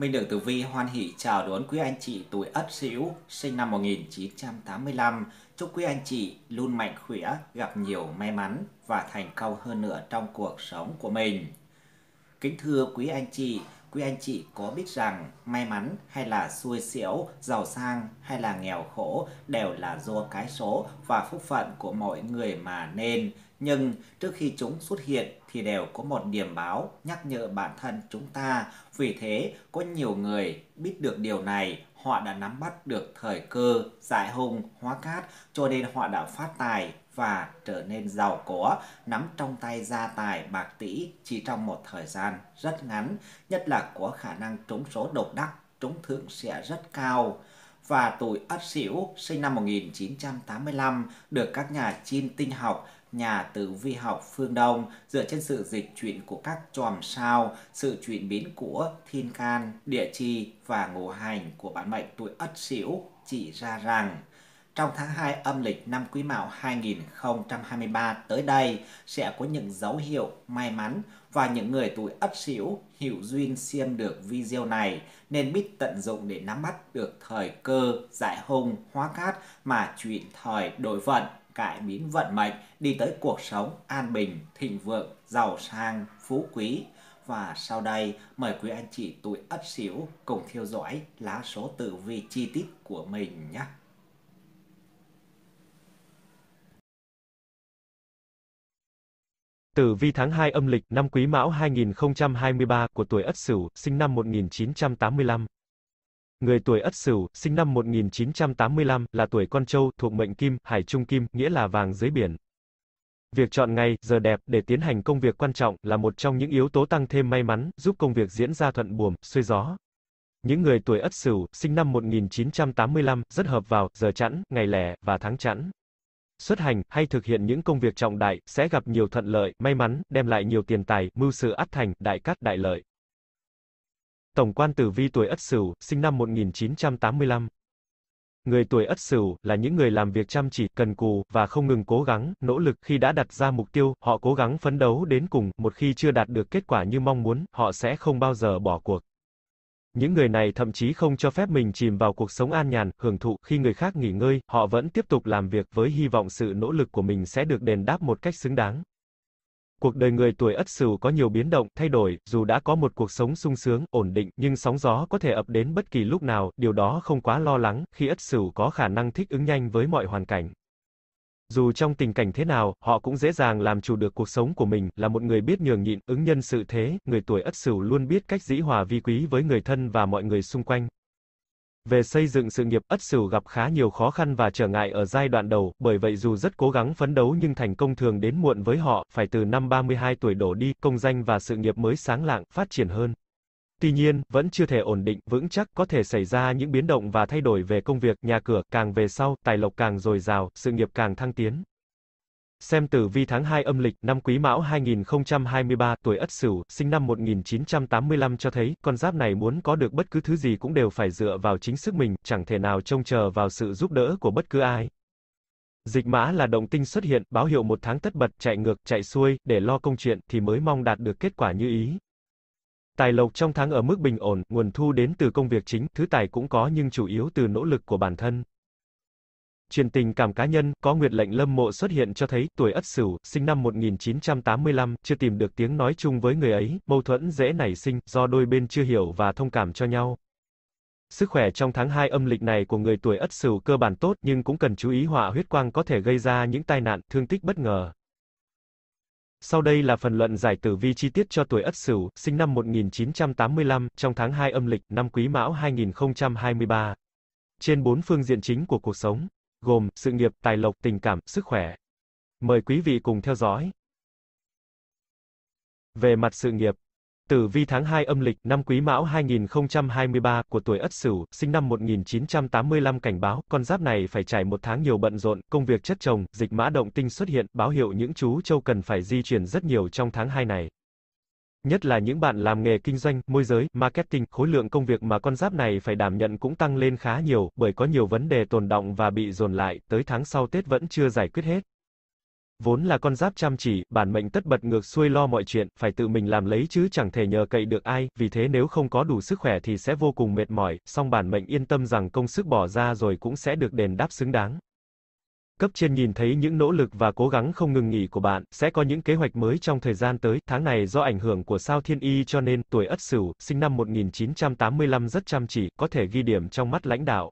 Minh Đường Tử Vi hoan hỷ chào đón quý anh chị tuổi Ất Sửu sinh năm 1985. Chúc quý anh chị luôn mạnh khỏe, gặp nhiều may mắn và thành công hơn nữa trong cuộc sống của mình. Kính thưa quý anh chị, Quý anh chị có biết rằng may mắn hay là xuôi xẻo, giàu sang hay là nghèo khổ đều là do cái số và phúc phận của mọi người mà nên. Nhưng trước khi chúng xuất hiện thì đều có một điểm báo nhắc nhở bản thân chúng ta. Vì thế, có nhiều người biết được điều này họ đã nắm bắt được thời cơ, giải hùng, hóa cát cho nên họ đã phát tài, và trở nên giàu có, nắm trong tay gia tài bạc tỷ chỉ trong một thời gian rất ngắn, nhất là có khả năng trúng số độc đắc, trúng thưởng sẽ rất cao. Và tuổi Ất Sửu sinh năm 1985 được các nhà chim tinh học nhà tử vi học phương Đông dựa trên sự dịch chuyển của các chòm sao, sự chuyển biến của thiên can, địa chi và ngũ hành của bản mệnh tuổi Ất Sửu chỉ ra rằng trong tháng 2 âm lịch năm Quý Mão 2023 tới đây sẽ có những dấu hiệu may mắn và những người tuổi Ất Sửu hữu duyên xem được video này nên biết tận dụng để nắm bắt được thời cơ giải hung hóa cát mà chuyện thời đổi vận cải biến vận mệnh đi tới cuộc sống an bình, thịnh vượng, giàu sang, phú quý. Và sau đây, mời quý anh chị tuổi Ất Sửu cùng theo dõi lá số tử vi chi tiết của mình nhé. Tử vi tháng 2 âm lịch năm Quý Mão 2023 của tuổi Ất Sửu, sinh năm 1985. Người tuổi Ất Sửu, sinh năm 1985, là tuổi con trâu, thuộc mệnh kim, hải trung kim, nghĩa là vàng dưới biển. Việc chọn ngày, giờ đẹp để tiến hành công việc quan trọng là một trong những yếu tố tăng thêm may mắn, giúp công việc diễn ra thuận buồm, xuôi gió. Những người tuổi Ất Sửu, sinh năm 1985, rất hợp vào giờ chẵn, ngày lẻ và tháng chẵn xuất hành hay thực hiện những công việc trọng đại sẽ gặp nhiều thuận lợi, may mắn, đem lại nhiều tiền tài, mưu sự ắt thành, đại cát đại lợi. Tổng quan tử vi tuổi Ất Sửu, sinh năm 1985. Người tuổi Ất Sửu là những người làm việc chăm chỉ, cần cù và không ngừng cố gắng, nỗ lực khi đã đặt ra mục tiêu, họ cố gắng phấn đấu đến cùng, một khi chưa đạt được kết quả như mong muốn, họ sẽ không bao giờ bỏ cuộc. Những người này thậm chí không cho phép mình chìm vào cuộc sống an nhàn, hưởng thụ, khi người khác nghỉ ngơi, họ vẫn tiếp tục làm việc với hy vọng sự nỗ lực của mình sẽ được đền đáp một cách xứng đáng. Cuộc đời người tuổi Ất Sửu có nhiều biến động, thay đổi, dù đã có một cuộc sống sung sướng, ổn định, nhưng sóng gió có thể ập đến bất kỳ lúc nào, điều đó không quá lo lắng, khi Ất Sửu có khả năng thích ứng nhanh với mọi hoàn cảnh. Dù trong tình cảnh thế nào, họ cũng dễ dàng làm chủ được cuộc sống của mình, là một người biết nhường nhịn, ứng nhân sự thế, người tuổi Ất Sửu luôn biết cách dĩ hòa vi quý với người thân và mọi người xung quanh. Về xây dựng sự nghiệp, Ất Sửu gặp khá nhiều khó khăn và trở ngại ở giai đoạn đầu, bởi vậy dù rất cố gắng phấn đấu nhưng thành công thường đến muộn với họ, phải từ năm 32 tuổi đổ đi, công danh và sự nghiệp mới sáng lạng, phát triển hơn. Tuy nhiên, vẫn chưa thể ổn định, vững chắc, có thể xảy ra những biến động và thay đổi về công việc, nhà cửa, càng về sau, tài lộc càng dồi dào, sự nghiệp càng thăng tiến. Xem tử vi tháng 2 âm lịch, năm Quý Mão 2023, tuổi Ất Sửu, sinh năm 1985 cho thấy, con giáp này muốn có được bất cứ thứ gì cũng đều phải dựa vào chính sức mình, chẳng thể nào trông chờ vào sự giúp đỡ của bất cứ ai. Dịch mã là động tinh xuất hiện, báo hiệu một tháng tất bật, chạy ngược, chạy xuôi, để lo công chuyện, thì mới mong đạt được kết quả như ý. Tài lộc trong tháng ở mức bình ổn, nguồn thu đến từ công việc chính, thứ tài cũng có nhưng chủ yếu từ nỗ lực của bản thân. Truyền tình cảm cá nhân, có nguyệt lệnh lâm mộ xuất hiện cho thấy, tuổi Ất Sửu, sinh năm 1985, chưa tìm được tiếng nói chung với người ấy, mâu thuẫn dễ nảy sinh, do đôi bên chưa hiểu và thông cảm cho nhau. Sức khỏe trong tháng 2 âm lịch này của người tuổi Ất Sửu cơ bản tốt nhưng cũng cần chú ý họa huyết quang có thể gây ra những tai nạn, thương tích bất ngờ. Sau đây là phần luận giải tử vi chi tiết cho tuổi Ất Sửu, sinh năm 1985, trong tháng 2 âm lịch, năm Quý Mão 2023. Trên bốn phương diện chính của cuộc sống, gồm sự nghiệp, tài lộc, tình cảm, sức khỏe. Mời quý vị cùng theo dõi. Về mặt sự nghiệp, Tử vi tháng 2 âm lịch, năm Quý Mão 2023 của tuổi Ất Sửu, sinh năm 1985 cảnh báo, con giáp này phải trải một tháng nhiều bận rộn, công việc chất chồng, dịch mã động tinh xuất hiện, báo hiệu những chú châu cần phải di chuyển rất nhiều trong tháng 2 này. Nhất là những bạn làm nghề kinh doanh, môi giới, marketing, khối lượng công việc mà con giáp này phải đảm nhận cũng tăng lên khá nhiều, bởi có nhiều vấn đề tồn động và bị dồn lại, tới tháng sau Tết vẫn chưa giải quyết hết. Vốn là con giáp chăm chỉ, bản mệnh tất bật ngược xuôi lo mọi chuyện, phải tự mình làm lấy chứ chẳng thể nhờ cậy được ai, vì thế nếu không có đủ sức khỏe thì sẽ vô cùng mệt mỏi, song bản mệnh yên tâm rằng công sức bỏ ra rồi cũng sẽ được đền đáp xứng đáng. Cấp trên nhìn thấy những nỗ lực và cố gắng không ngừng nghỉ của bạn, sẽ có những kế hoạch mới trong thời gian tới. Tháng này do ảnh hưởng của sao Thiên Y cho nên tuổi Ất Sửu, sinh năm 1985 rất chăm chỉ, có thể ghi điểm trong mắt lãnh đạo.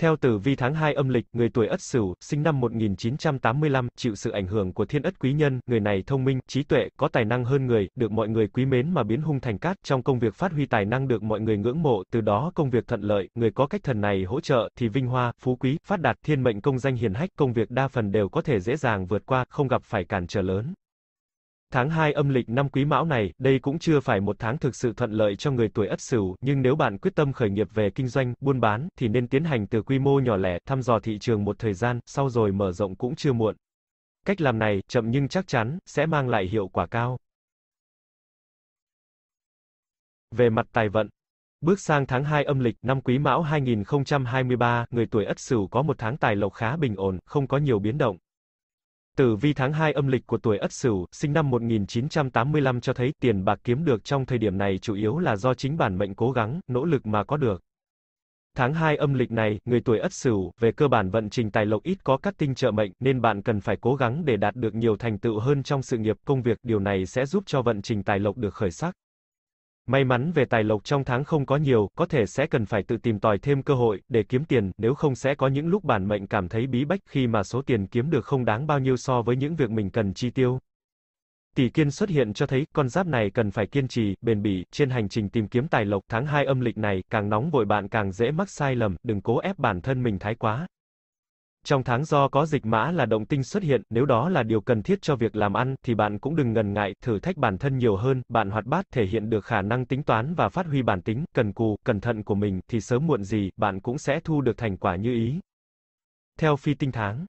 Theo tử vi tháng 2 âm lịch, người tuổi Ất Sửu, sinh năm 1985, chịu sự ảnh hưởng của thiên Ất quý nhân, người này thông minh, trí tuệ, có tài năng hơn người, được mọi người quý mến mà biến hung thành cát, trong công việc phát huy tài năng được mọi người ngưỡng mộ, từ đó công việc thuận lợi, người có cách thần này hỗ trợ thì vinh hoa, phú quý, phát đạt, thiên mệnh công danh hiền hách, công việc đa phần đều có thể dễ dàng vượt qua, không gặp phải cản trở lớn. Tháng 2 âm lịch năm quý mão này, đây cũng chưa phải một tháng thực sự thuận lợi cho người tuổi ất sửu, nhưng nếu bạn quyết tâm khởi nghiệp về kinh doanh, buôn bán, thì nên tiến hành từ quy mô nhỏ lẻ, thăm dò thị trường một thời gian, sau rồi mở rộng cũng chưa muộn. Cách làm này, chậm nhưng chắc chắn, sẽ mang lại hiệu quả cao. Về mặt tài vận, Bước sang tháng 2 âm lịch, năm Quý Mão 2023, người tuổi Ất Sửu có một tháng tài lộc khá bình ổn, không có nhiều biến động. Tử vi tháng 2 âm lịch của tuổi Ất Sửu, sinh năm 1985 cho thấy tiền bạc kiếm được trong thời điểm này chủ yếu là do chính bản mệnh cố gắng, nỗ lực mà có được. Tháng 2 âm lịch này, người tuổi Ất Sửu về cơ bản vận trình tài lộc ít có các tinh trợ mệnh nên bạn cần phải cố gắng để đạt được nhiều thành tựu hơn trong sự nghiệp, công việc, điều này sẽ giúp cho vận trình tài lộc được khởi sắc. May mắn về tài lộc trong tháng không có nhiều, có thể sẽ cần phải tự tìm tòi thêm cơ hội để kiếm tiền, nếu không sẽ có những lúc bản mệnh cảm thấy bí bách khi mà số tiền kiếm được không đáng bao nhiêu so với những việc mình cần chi tiêu. Tỷ kiên xuất hiện cho thấy, con giáp này cần phải kiên trì, bền bỉ, trên hành trình tìm kiếm tài lộc tháng 2 âm lịch này, càng nóng vội bạn càng dễ mắc sai lầm, đừng cố ép bản thân mình thái quá. Trong tháng do có dịch mã là động tinh xuất hiện, nếu đó là điều cần thiết cho việc làm ăn, thì bạn cũng đừng ngần ngại, thử thách bản thân nhiều hơn, bạn hoạt bát, thể hiện được khả năng tính toán và phát huy bản tính, cần cù, cẩn thận của mình, thì sớm muộn gì, bạn cũng sẽ thu được thành quả như ý. Theo phi tinh tháng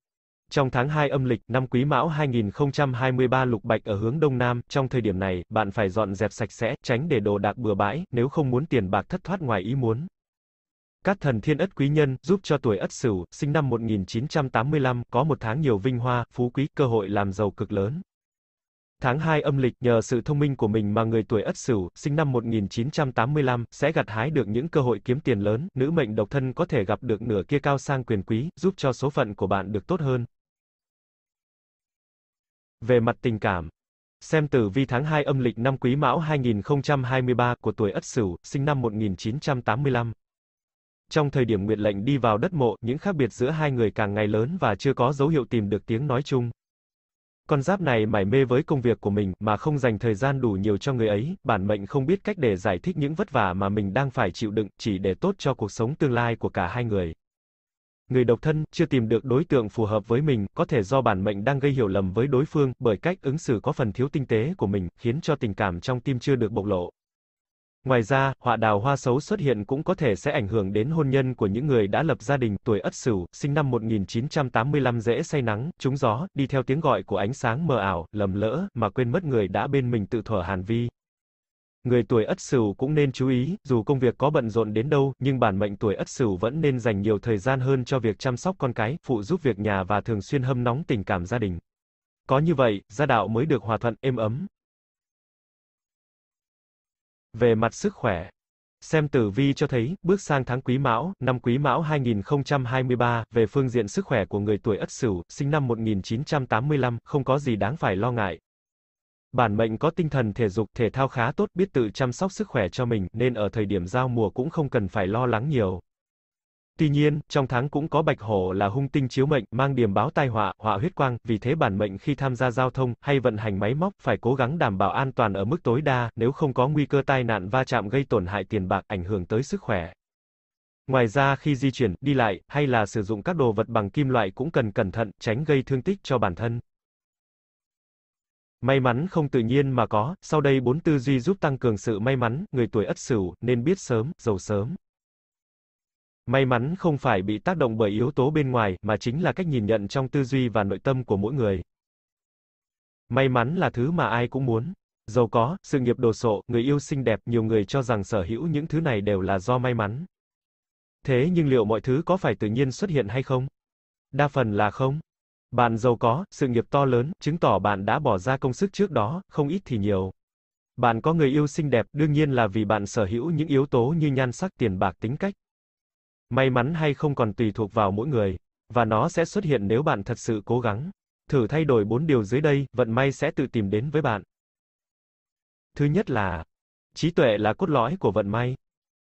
trong tháng 2 âm lịch, năm Quý Mão 2023 lục bạch ở hướng Đông Nam, trong thời điểm này, bạn phải dọn dẹp sạch sẽ, tránh để đồ đạc bừa bãi, nếu không muốn tiền bạc thất thoát ngoài ý muốn. Các thần thiên ất quý nhân, giúp cho tuổi ất sửu, sinh năm 1985, có một tháng nhiều vinh hoa, phú quý, cơ hội làm giàu cực lớn. Tháng 2 âm lịch, nhờ sự thông minh của mình mà người tuổi Ất Sửu, sinh năm 1985, sẽ gặt hái được những cơ hội kiếm tiền lớn, nữ mệnh độc thân có thể gặp được nửa kia cao sang quyền quý, giúp cho số phận của bạn được tốt hơn. Về mặt tình cảm, xem tử vi tháng 2 âm lịch năm Quý Mão 2023 của tuổi Ất Sửu, sinh năm 1985. Trong thời điểm Nguyệt Lệnh đi vào đất mộ, những khác biệt giữa hai người càng ngày lớn và chưa có dấu hiệu tìm được tiếng nói chung. Con giáp này mải mê với công việc của mình, mà không dành thời gian đủ nhiều cho người ấy, bản mệnh không biết cách để giải thích những vất vả mà mình đang phải chịu đựng, chỉ để tốt cho cuộc sống tương lai của cả hai người. Người độc thân, chưa tìm được đối tượng phù hợp với mình, có thể do bản mệnh đang gây hiểu lầm với đối phương, bởi cách ứng xử có phần thiếu tinh tế của mình, khiến cho tình cảm trong tim chưa được bộc lộ. Ngoài ra, họa đào hoa xấu xuất hiện cũng có thể sẽ ảnh hưởng đến hôn nhân của những người đã lập gia đình, tuổi Ất Sửu, sinh năm 1985 dễ say nắng, trúng gió, đi theo tiếng gọi của ánh sáng mờ ảo, lầm lỡ mà quên mất người đã bên mình tự thở hàn vi. Người tuổi Ất Sửu cũng nên chú ý, dù công việc có bận rộn đến đâu, nhưng bản mệnh tuổi Ất Sửu vẫn nên dành nhiều thời gian hơn cho việc chăm sóc con cái, phụ giúp việc nhà và thường xuyên hâm nóng tình cảm gia đình. Có như vậy, gia đạo mới được hòa thuận êm ấm. Về mặt sức khỏe, xem tử vi cho thấy, bước sang tháng Quý Mão, năm Quý Mão 2023, về phương diện sức khỏe của người tuổi Ất Sửu, sinh năm 1985, không có gì đáng phải lo ngại. Bản mệnh có tinh thần thể dục, thể thao khá tốt, biết tự chăm sóc sức khỏe cho mình, nên ở thời điểm giao mùa cũng không cần phải lo lắng nhiều. Tuy nhiên, trong tháng cũng có bạch hổ là hung tinh chiếu mệnh, mang điểm báo tai họa, họa huyết quang, vì thế bản mệnh khi tham gia giao thông hay vận hành máy móc phải cố gắng đảm bảo an toàn ở mức tối đa, nếu không có nguy cơ tai nạn va chạm gây tổn hại tiền bạc, ảnh hưởng tới sức khỏe. Ngoài ra khi di chuyển, đi lại hay là sử dụng các đồ vật bằng kim loại cũng cần cẩn thận, tránh gây thương tích cho bản thân. May mắn không tự nhiên mà có, sau đây bốn tư duy giúp tăng cường sự may mắn, người tuổi Ất Sửu nên biết sớm, giàu sớm. May mắn không phải bị tác động bởi yếu tố bên ngoài, mà chính là cách nhìn nhận trong tư duy và nội tâm của mỗi người. May mắn là thứ mà ai cũng muốn. Giàu có, sự nghiệp đồ sộ, người yêu xinh đẹp, nhiều người cho rằng sở hữu những thứ này đều là do may mắn. Thế nhưng liệu mọi thứ có phải tự nhiên xuất hiện hay không? Đa phần là không. Bạn giàu có, sự nghiệp to lớn, chứng tỏ bạn đã bỏ ra công sức trước đó, không ít thì nhiều. Bạn có người yêu xinh đẹp, đương nhiên là vì bạn sở hữu những yếu tố như nhan sắc, tiền bạc, tính cách. May mắn hay không còn tùy thuộc vào mỗi người, và nó sẽ xuất hiện nếu bạn thật sự cố gắng. Thử thay đổi 4 điều dưới đây, vận may sẽ tự tìm đến với bạn. Thứ nhất là, trí tuệ là cốt lõi của vận may.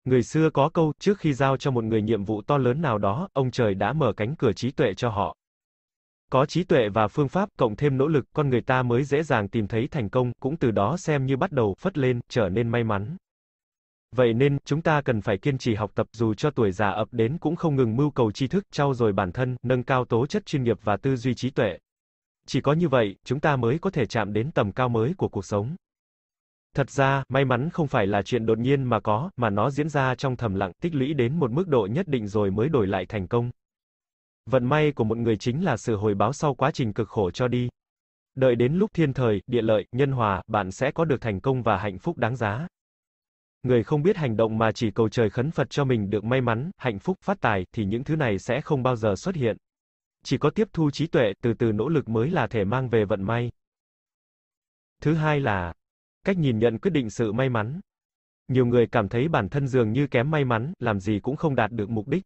Người xưa có câu, trước khi giao cho một người nhiệm vụ to lớn nào đó, ông trời đã mở cánh cửa trí tuệ cho họ. Có trí tuệ và phương pháp, cộng thêm nỗ lực, con người ta mới dễ dàng tìm thấy thành công, cũng từ đó xem như bắt đầu phất lên, trở nên may mắn. Vậy nên, chúng ta cần phải kiên trì học tập dù cho tuổi già ập đến cũng không ngừng mưu cầu tri thức, trau dồi bản thân, nâng cao tố chất chuyên nghiệp và tư duy trí tuệ. Chỉ có như vậy, chúng ta mới có thể chạm đến tầm cao mới của cuộc sống. Thật ra, may mắn không phải là chuyện đột nhiên mà có, mà nó diễn ra trong thầm lặng, tích lũy đến một mức độ nhất định rồi mới đổi lại thành công. Vận may của một người chính là sự hồi báo sau quá trình cực khổ cho đi. Đợi đến lúc thiên thời, địa lợi, nhân hòa, bạn sẽ có được thành công và hạnh phúc đáng giá. Người không biết hành động mà chỉ cầu trời khấn Phật cho mình được may mắn, hạnh phúc, phát tài, thì những thứ này sẽ không bao giờ xuất hiện. Chỉ có tiếp thu trí tuệ, từ từ nỗ lực mới là thể mang về vận may. Thứ hai là, cách nhìn nhận quyết định sự may mắn. Nhiều người cảm thấy bản thân dường như kém may mắn, làm gì cũng không đạt được mục đích.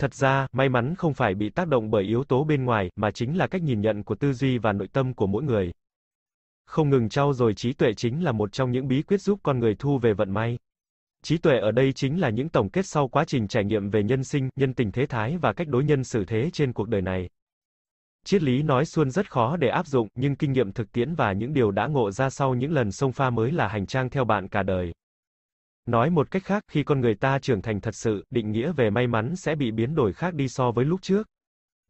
Thật ra, may mắn không phải bị tác động bởi yếu tố bên ngoài, mà chính là cách nhìn nhận của tư duy và nội tâm của mỗi người không ngừng trau dồi trí tuệ chính là một trong những bí quyết giúp con người thu về vận may. Trí tuệ ở đây chính là những tổng kết sau quá trình trải nghiệm về nhân sinh, nhân tình thế thái và cách đối nhân xử thế trên cuộc đời này. Triết lý nói suôn rất khó để áp dụng, nhưng kinh nghiệm thực tiễn và những điều đã ngộ ra sau những lần sông pha mới là hành trang theo bạn cả đời. Nói một cách khác, khi con người ta trưởng thành thật sự, định nghĩa về may mắn sẽ bị biến đổi khác đi so với lúc trước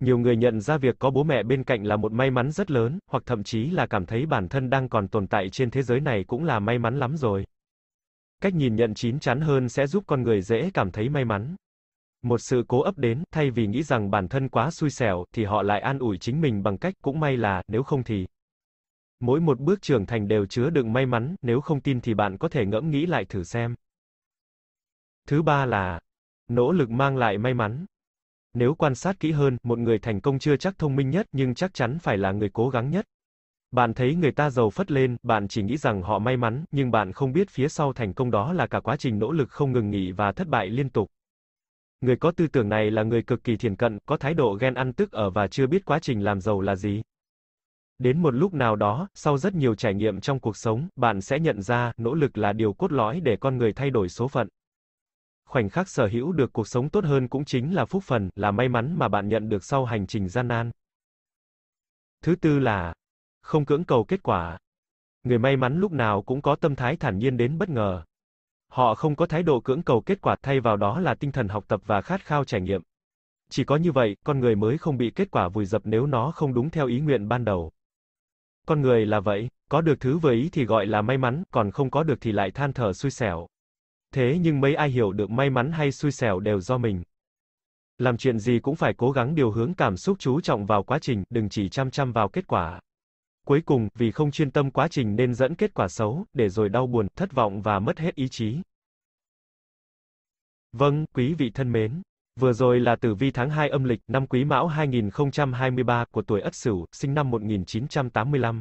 nhiều người nhận ra việc có bố mẹ bên cạnh là một may mắn rất lớn, hoặc thậm chí là cảm thấy bản thân đang còn tồn tại trên thế giới này cũng là may mắn lắm rồi. Cách nhìn nhận chín chắn hơn sẽ giúp con người dễ cảm thấy may mắn. Một sự cố ấp đến, thay vì nghĩ rằng bản thân quá xui xẻo, thì họ lại an ủi chính mình bằng cách cũng may là, nếu không thì. Mỗi một bước trưởng thành đều chứa đựng may mắn, nếu không tin thì bạn có thể ngẫm nghĩ lại thử xem. Thứ ba là, nỗ lực mang lại may mắn. Nếu quan sát kỹ hơn, một người thành công chưa chắc thông minh nhất, nhưng chắc chắn phải là người cố gắng nhất. Bạn thấy người ta giàu phất lên, bạn chỉ nghĩ rằng họ may mắn, nhưng bạn không biết phía sau thành công đó là cả quá trình nỗ lực không ngừng nghỉ và thất bại liên tục. Người có tư tưởng này là người cực kỳ thiền cận, có thái độ ghen ăn tức ở và chưa biết quá trình làm giàu là gì. Đến một lúc nào đó, sau rất nhiều trải nghiệm trong cuộc sống, bạn sẽ nhận ra, nỗ lực là điều cốt lõi để con người thay đổi số phận khoảnh khắc sở hữu được cuộc sống tốt hơn cũng chính là phúc phần, là may mắn mà bạn nhận được sau hành trình gian nan. Thứ tư là không cưỡng cầu kết quả. Người may mắn lúc nào cũng có tâm thái thản nhiên đến bất ngờ. Họ không có thái độ cưỡng cầu kết quả, thay vào đó là tinh thần học tập và khát khao trải nghiệm. Chỉ có như vậy, con người mới không bị kết quả vùi dập nếu nó không đúng theo ý nguyện ban đầu. Con người là vậy, có được thứ vừa ý thì gọi là may mắn, còn không có được thì lại than thở xui xẻo thế nhưng mấy ai hiểu được may mắn hay xui xẻo đều do mình. Làm chuyện gì cũng phải cố gắng điều hướng cảm xúc chú trọng vào quá trình, đừng chỉ chăm chăm vào kết quả. Cuối cùng, vì không chuyên tâm quá trình nên dẫn kết quả xấu, để rồi đau buồn, thất vọng và mất hết ý chí. Vâng, quý vị thân mến. Vừa rồi là tử vi tháng 2 âm lịch, năm Quý Mão 2023 của tuổi Ất Sửu, sinh năm 1985.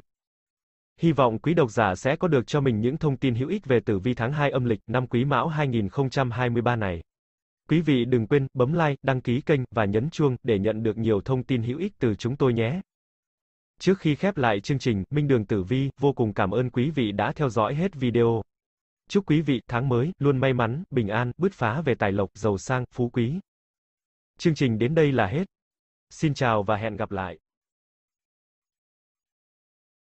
Hy vọng quý độc giả sẽ có được cho mình những thông tin hữu ích về tử vi tháng 2 âm lịch năm Quý Mão 2023 này. Quý vị đừng quên bấm like, đăng ký kênh và nhấn chuông để nhận được nhiều thông tin hữu ích từ chúng tôi nhé. Trước khi khép lại chương trình, Minh Đường Tử Vi vô cùng cảm ơn quý vị đã theo dõi hết video. Chúc quý vị tháng mới luôn may mắn, bình an, bứt phá về tài lộc, giàu sang, phú quý. Chương trình đến đây là hết. Xin chào và hẹn gặp lại.